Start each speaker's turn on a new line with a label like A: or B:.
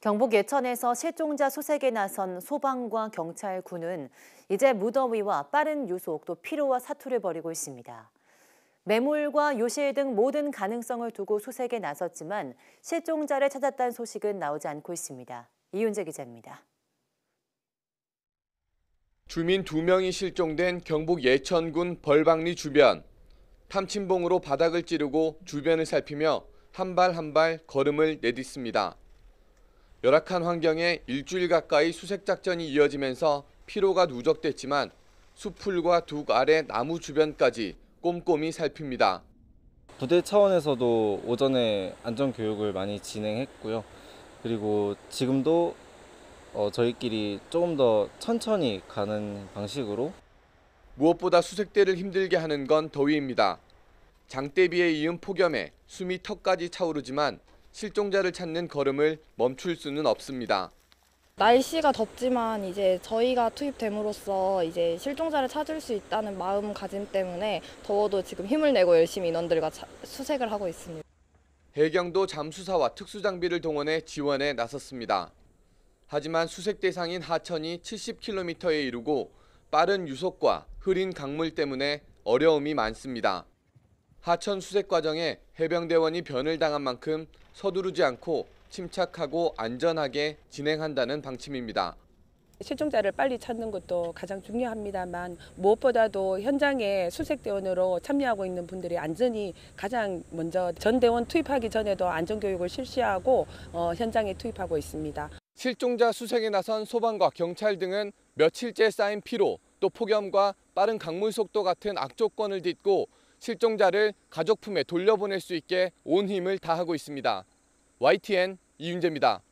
A: 경북 예천에서 실종자 수색에 나선 소방과 경찰, 군은 이제 무더위와 빠른 유속 또 피로와 사투를 벌이고 있습니다. 매몰과 요실 등 모든 가능성을 두고 수색에 나섰지만 실종자를 찾았다는 소식은 나오지 않고 있습니다. 이윤재 기자입니다.
B: 주민 2명이 실종된 경북 예천군 벌방리 주변. 탐침봉으로 바닥을 찌르고 주변을 살피며 한 발 한 발 걸음을 내딛습니다. 열악한 환경에 일주일 가까이 수색작전이 이어지면서 피로가 누적됐지만 수풀과 둑 아래 나무 주변까지 꼼꼼히 살핍니다.
A: 부대 차원에서도 오전에 안전교육을 많이 진행했고요. 그리고 지금도 어, 저희끼리 조금 더 천천히 가는
B: 방식으로 무엇보다 수색대를 힘들게 하는 건 더위입니다. 장대비에 이은 폭염에 숨이 턱까지 차오르지만 실종자를 찾는 걸음을 멈출 수는 없습니다.
C: 날씨가 덥지만 이제 저희가 투입됨으로써 이제 실종자를 찾을 수 있다는 마음가짐 때문에 더워도 지금 힘을 내고 열심히 인원들과 수색을 하고 있습니다.
B: 해경도 잠수사와 특수장비를 동원해 지원에 나섰습니다. 하지만 수색 대상인 하천이 70km에 이르고 빠른 유속과 흐린 강물 때문에 어려움이 많습니다. 하천 수색 과정에 해병대원이 변을 당한 만큼 서두르지 않고 침착하고 안전하게 진행한다는 방침입니다.
C: 실종자를 빨리 찾는 것도 가장 중요합니다만 무엇보다도 현장에 수색대원으로 참여하고 있는 분들이 안전이 가장 먼저 전 대원 투입하기 전에도 안전교육을 실시하고 어, 현장에 투입하고 있습니다.
B: 실종자 수색에 나선 소방과 경찰 등은 며칠째 쌓인 피로 또 폭염과 빠른 강물 속도 같은 악조건을 딛고 실종자를 가족 품에 돌려보낼 수 있게 온 힘을 다하고 있습니다. YTN 이윤재입니다.